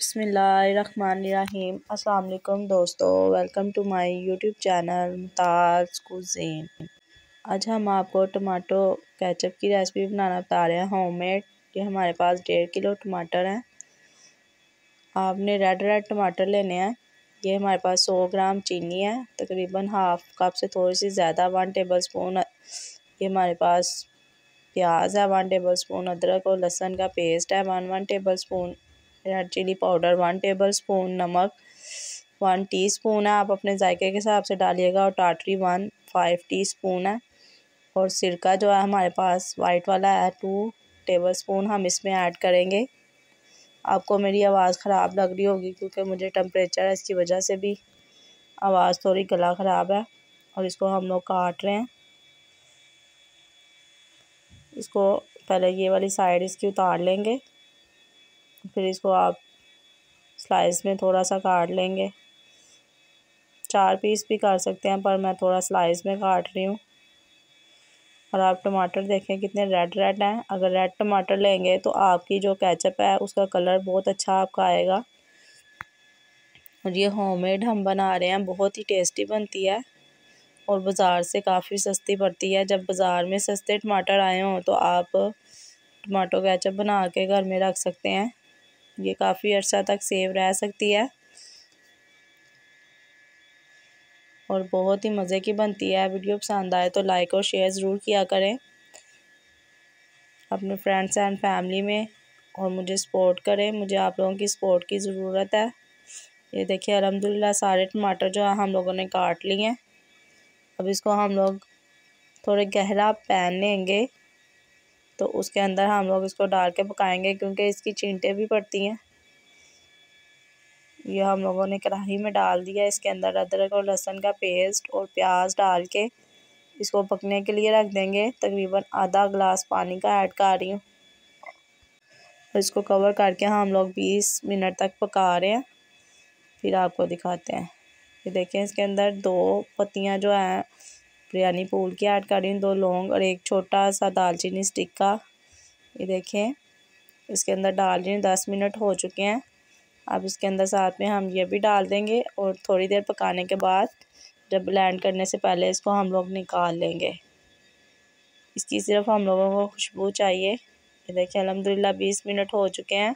बसमीम अल्लाम दोस्तों welcome to my YouTube channel Mutaz cuisine आज हम आपको टमाटो कैचअप की रेसिपी बनाना बता रहे हैं होममेड ये हमारे पास डेढ़ किलो टमाटर हैं आपने रेड रेड टमाटर लेने हैं ये हमारे पास सौ ग्राम चीनी है तकरीबन हाफ कप से थोड़ी सी ज़्यादा वन टेबल स्पून ये हमारे पास प्याज है वन टेबल स्पून अदरक और लहसन का पेस्ट है one one tablespoon red chilli powder one tablespoon नमक वन स्पून है आप अपने जायके के हिसाब से डालिएगा और टाटरी वन फाइव स्पून है और सिरका जो है हमारे पास वाइट वाला है टू टेबल स्पून हम इसमें ऐड करेंगे आपको मेरी आवाज़ ख़राब लग रही होगी क्योंकि मुझे टम्परेचर है इसकी वजह से भी आवाज़ थोड़ी गला ख़राब है और इसको हम लोग काट रहे हैं इसको पहले ये वाली साइड इसकी उतार लेंगे फिर इसको आप स्लाइस में थोड़ा सा काट लेंगे चार पीस भी काट सकते हैं पर मैं थोड़ा स्लाइस में काट रही हूँ और आप टमाटर देखें कितने रेड रेड हैं अगर रेड टमाटर लेंगे तो आपकी जो कैचअप है उसका कलर बहुत अच्छा आपका आएगा और ये होममेड हम बना रहे हैं बहुत ही टेस्टी बनती है और बाज़ार से काफ़ी सस्ती पड़ती है जब बाज़ार में सस्ते टमाटर आए हों तो आप टमाटो कैचअप बना के घर में रख सकते हैं ये काफ़ी अर्सा तक सेव रह सकती है और बहुत ही मज़े की बनती है वीडियो पसंद आए तो लाइक और शेयर ज़रूर किया करें अपने फ्रेंड्स एंड फैमिली में और मुझे सपोर्ट करें मुझे आप लोगों की सपोर्ट की ज़रूरत है ये देखिए अलहमदिल्ला सारे टमाटर जो है हम लोगों ने काट लिए हैं अब इसको हम लोग थोड़े गहरा पैन लेंगे तो उसके अंदर हम लोग इसको डाल के पकाएंगे क्योंकि इसकी चींटे भी पड़ती हैं ये हम लोगों ने कढ़ाई में डाल दिया इसके अंदर अदरक और लहसुन का पेस्ट और प्याज डाल के इसको पकने के लिए रख देंगे तकरीबन आधा गिलास पानी का ऐड कर रही हूँ इसको कवर करके हम लोग बीस मिनट तक पका रहे हैं फिर आपको दिखाते हैं ये देखें इसके अंदर दो पत्तियाँ जो हैं बिरयानी फूल के ऐड कर रही हूँ दो लौंग और एक छोटा सा दालचीनी स्टिक का ये देखें इसके अंदर डाल रही हूँ दस मिनट हो चुके हैं अब इसके अंदर साथ में हम ये भी डाल देंगे और थोड़ी देर पकाने के बाद जब ब्लेंड करने से पहले इसको हम लोग निकाल लेंगे इसकी सिर्फ हम लोगों को खुशबू चाहिए ये देखिए अलहमदिल्ला बीस मिनट हो चुके हैं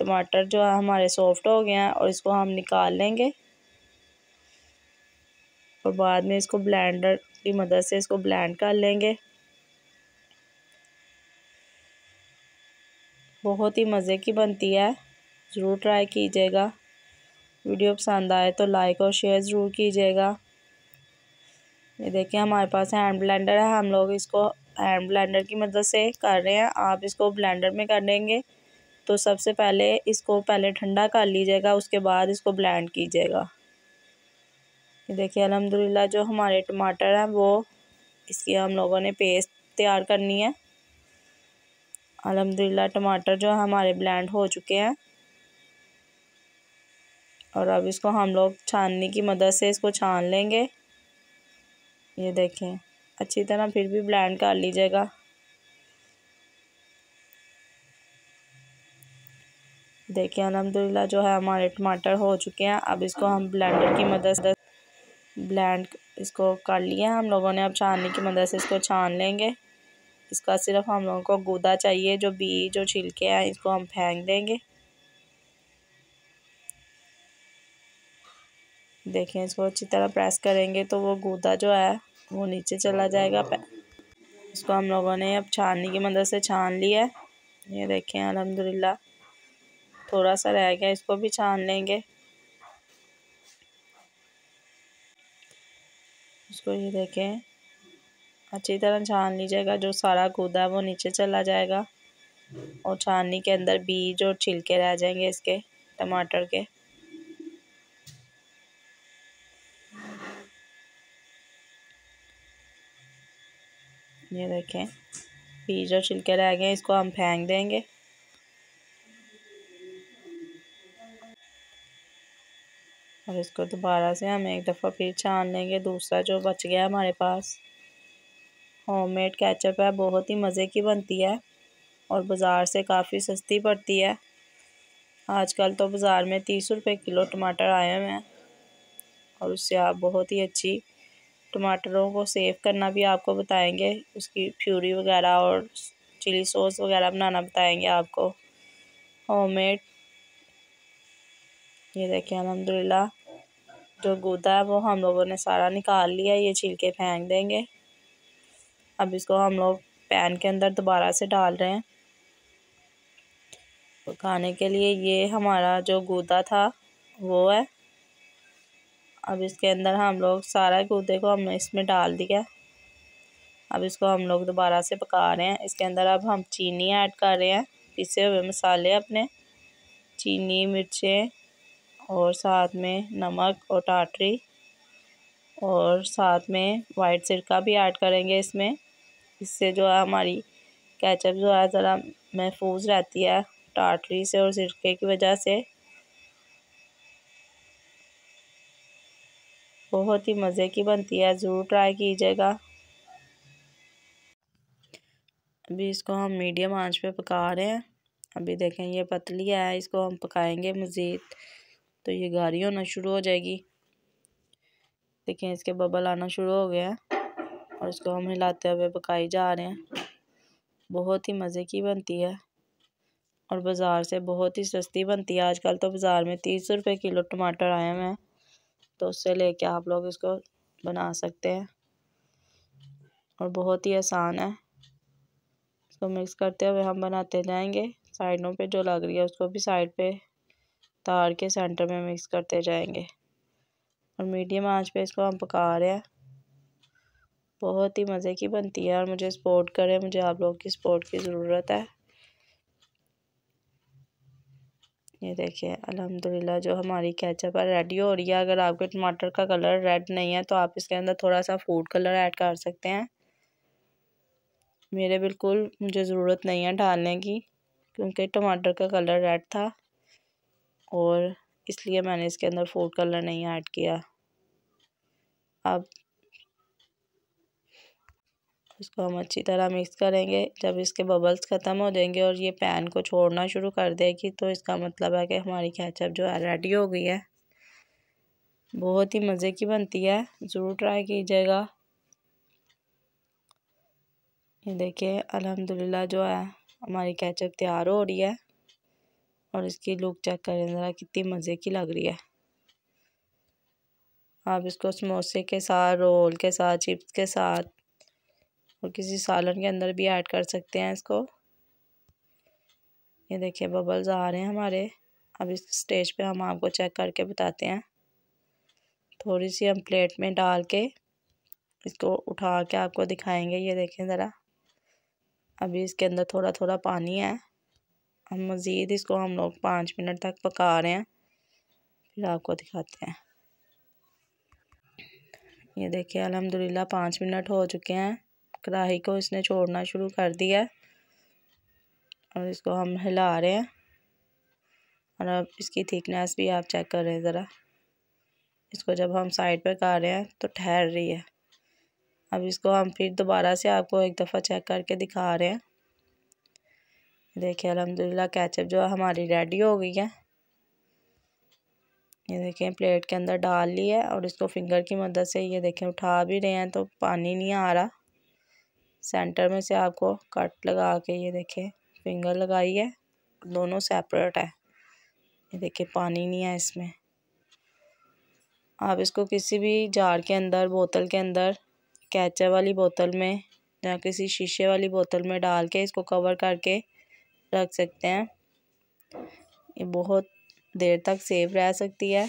टमाटर जो है हमारे सॉफ्ट हो गए हैं और इसको हम निकाल लेंगे और बाद में इसको ब्लेंडर की मदद से इसको ब्लेंड कर लेंगे बहुत ही मज़े की बनती है ज़रूर ट्राई कीजिएगा वीडियो पसंद आए तो लाइक और शेयर ज़रूर कीजिएगा ये देखिए हमारे पास हैंड ब्लेंडर है हम लोग इसको हैंड ब्लेंडर की मदद से कर रहे हैं आप इसको ब्लेंडर में कर देंगे तो सबसे पहले इसको पहले ठंडा कर लीजिएगा उसके बाद इसको ब्लेंड कीजिएगा ये देखिए अलहमदिल्ला जो हमारे टमाटर हैं वो इसकी हम लोगों ने पेस्ट तैयार करनी है अलहमदिल्ला टमाटर जो हमारे ब्लेंड हो चुके हैं और अब इसको हम लोग छानने की मदद से इसको छान लेंगे ये देखें अच्छी तरह फिर भी ब्लेंड कर लीजिएगा देखिए अलहमदिल्ला जो है हमारे टमाटर हो चुके हैं अब इसको हम ब्लेंडर की मदद ब्लेंड इसको कर लिया हम लोगों ने अब छानने की मदद से इसको छान लेंगे इसका सिर्फ हम लोगों को गूदा चाहिए जो बीज जो छिलके हैं इसको हम फेंक देंगे देखें इसको अच्छी तरह प्रेस करेंगे तो वो गूदा जो है वो नीचे चला जाएगा इसको हम लोगों ने अब छानने की मदद से छान लिया है ये देखें अलहमदिल्ला थोड़ा सा रह गया इसको भी छान लेंगे इसको ये देखें अच्छी तरह छान लीजिएगा जो सारा गूदा वो नीचे चला जाएगा और छाननी के अंदर बीज और छिलके रह जाएंगे इसके टमाटर के ये देखें बीज और छिलके रह गए इसको हम फेंक देंगे और इसको दोबारा से हम एक दफ़ा फिर छान लेंगे दूसरा जो बच गया हमारे पास होममेड केचप है बहुत ही मज़े की बनती है और बाज़ार से काफ़ी सस्ती पड़ती है आजकल तो बाज़ार में तीस रुपये किलो टमाटर आए हुए हैं और उससे आप बहुत ही अच्छी टमाटरों को सेव करना भी आपको बताएंगे उसकी प्यूरी वगैरह और चिली सॉस वगैरह बनाना बताएंगे आपको होममेड ये देखें अलहमदिल्ला जो गूदा है वो हम लोगों ने सारा निकाल लिया ये छिलके फेंक देंगे अब इसको हम लोग पैन के अंदर दोबारा से डाल रहे हैं पकाने के लिए ये हमारा जो गूदा था वो है अब इसके अंदर हम लोग सारा गूदे को हमने इसमें डाल दिया अब इसको हम लोग दोबारा से पका रहे हैं इसके अंदर अब हम चीनी ऐड कर रहे हैं पिसे हुए मसाले अपने चीनी मिर्चें और साथ में नमक और टाटरी और साथ में वाइट सिरका भी ऐड करेंगे इसमें इससे जो है हमारी कैचअप जो है ज़रा महफूज रहती है टाटरी से और सिरके की वजह से बहुत ही मज़े की बनती है ज़रूर ट्राई कीजिएगा अभी इसको हम मीडियम आंच पे पका रहे हैं अभी देखें ये पतली है इसको हम पकाएंगे मज़ीद तो ये गारी होना शुरू हो जाएगी देखें इसके बबल आना शुरू हो गया और इसको हम हिलाते हुए पकाई जा रहे हैं बहुत ही मज़े की बनती है और बाज़ार से बहुत ही सस्ती बनती है आजकल तो बाज़ार में तीस रुपये किलो टमाटर आए हुए हैं तो उससे लेके आप लोग इसको बना सकते हैं और बहुत ही आसान है इसको मिक्स करते हुए हम बनाते जाएंगे साइडों पे जो लग रही है उसको भी साइड पे तार के सेंटर में मिक्स करते जाएंगे और मीडियम आंच पे इसको हम पका रहे हैं बहुत ही मज़े की बनती है और मुझे सपोर्ट करें मुझे आप लोग की सपोर्ट की ज़रूरत है ये देखिए अल्हम्दुलिल्लाह जो हमारी कैचअप है रेडी हो रही है अगर आपके टमाटर का कलर रेड नहीं है तो आप इसके अंदर थोड़ा सा फूड कलर ऐड कर सकते हैं मेरे बिल्कुल मुझे ज़रूरत नहीं है डालने की क्योंकि टमाटर का कलर रेड था और इसलिए मैंने इसके अंदर फूड कलर नहीं ऐड किया अब इसको हम अच्छी तरह मिक्स करेंगे जब इसके बबल्स ख़त्म हो जाएंगे और ये पैन को छोड़ना शुरू कर देगी तो इसका मतलब है कि हमारी कैचअप जो है रेडी हो गई है बहुत ही मज़े की बनती है ज़रूर ट्राई कीजिएगा ये देखिए अल्हम्दुलिल्लाह जो है हमारी कैचअप तैयार हो रही है और इसकी लुक चेक करें ज़रा कितनी मज़े की लग रही है आप इसको समोसे के साथ रोल के साथ चिप्स के साथ और किसी सालन के अंदर भी ऐड कर सकते हैं इसको ये देखिए बबल्स आ रहे हैं हमारे अब इस स्टेज पे हम आपको चेक करके बताते हैं थोड़ी सी हम प्लेट में डाल के इसको उठा के आपको दिखाएंगे ये देखें ज़रा अभी इसके अंदर थोड़ा थोड़ा पानी है हम मज़ीद इसको हम लोग पाँच मिनट तक पका रहे हैं फिर आपको दिखाते हैं ये देखिए अल्हम्दुलिल्लाह पाँच मिनट हो चुके हैं कढ़ाई को इसने छोड़ना शुरू कर दिया है और इसको हम हिला रहे हैं और अब इसकी थिकनेस भी आप चेक कर रहे हैं ज़रा इसको जब हम साइड पर कर रहे हैं तो ठहर रही है अब इसको हम फिर दोबारा से आपको एक दफ़ा चेक करके दिखा रहे हैं देखिए अलहमदिल्ला कैचअप जो है हमारी रेडी हो गई है ये देखें प्लेट के अंदर डाल ली है और इसको फिंगर की मदद से ये देखें उठा भी रहे हैं तो पानी नहीं आ रहा सेंटर में से आपको कट लगा के ये देखें फिंगर लगाई है दोनों सेपरेट है ये देखिए पानी नहीं है इसमें आप इसको किसी भी जार के अंदर बोतल के अंदर कैचर वाली बोतल में या किसी शीशे वाली बोतल में डाल के इसको कवर करके रख सकते हैं ये बहुत देर तक सेफ रह सकती है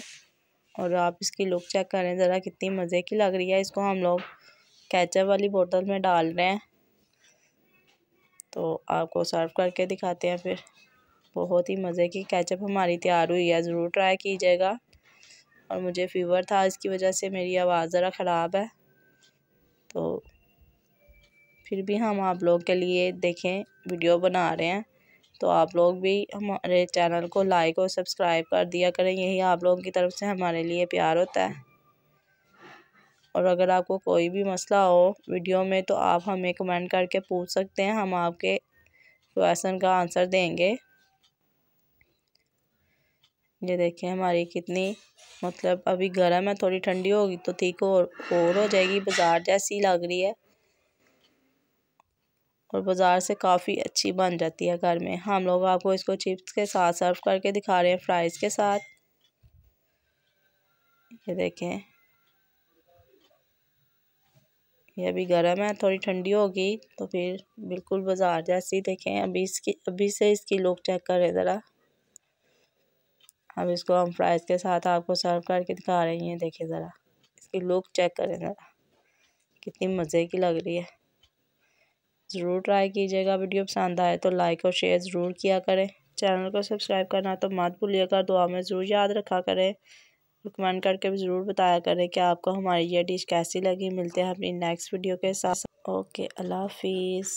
और आप इसकी लुक चेक करें ज़रा कितनी मज़े की लग रही है इसको हम लोग कैचअप वाली बोतल में डाल रहे हैं तो आपको सर्व करके दिखाते हैं फिर बहुत ही मज़े की कैचअप हमारी तैयार हुई है ज़रूर ट्राई कीजिएगा और मुझे फीवर था इसकी वजह से मेरी आवाज़ ज़रा ख़राब है तो फिर भी हम आप लोग के लिए देखें वीडियो बना रहे हैं तो आप लोग भी हमारे चैनल को लाइक और सब्सक्राइब कर दिया करें यही आप लोगों की तरफ से हमारे लिए प्यार होता है और अगर आपको कोई भी मसला हो वीडियो में तो आप हमें कमेंट करके पूछ सकते हैं हम आपके क्वेश्चन का आंसर देंगे ये देखिए हमारी कितनी मतलब अभी गर्म है थोड़ी ठंडी होगी तो ठीक और, और हो जाएगी बाज़ार जैसी लग रही है और बाज़ार से काफ़ी अच्छी बन जाती है घर में हम लोग आपको इसको चिप्स के साथ सर्व करके दिखा रहे हैं फ्राइज़ के साथ ये देखें ये अभी गर्म है थोड़ी ठंडी होगी तो फिर बिल्कुल बाज़ार जैसी देखें अभी इसकी अभी से इसकी लुक चेक करें ज़रा अब इसको हम फ्राइज़ के साथ आपको सर्व करके दिखा रहे हैं देखें ज़रा इसकी लुक चेक करें ज़रा कितनी मज़े की लग रही है ज़रूर ट्राई कीजिएगा वीडियो पसंद आए तो लाइक और शेयर ज़रूर किया करें चैनल को सब्सक्राइब करना तो मत भूलिएगा दुआ में ज़रूर याद रखा करें कमेंट करके भी ज़रूर बताया करें कि आपको हमारी यह डिश कैसी लगी मिलते हैं अपनी नेक्स्ट वीडियो के साथ ओके अल्लाह हाफिज़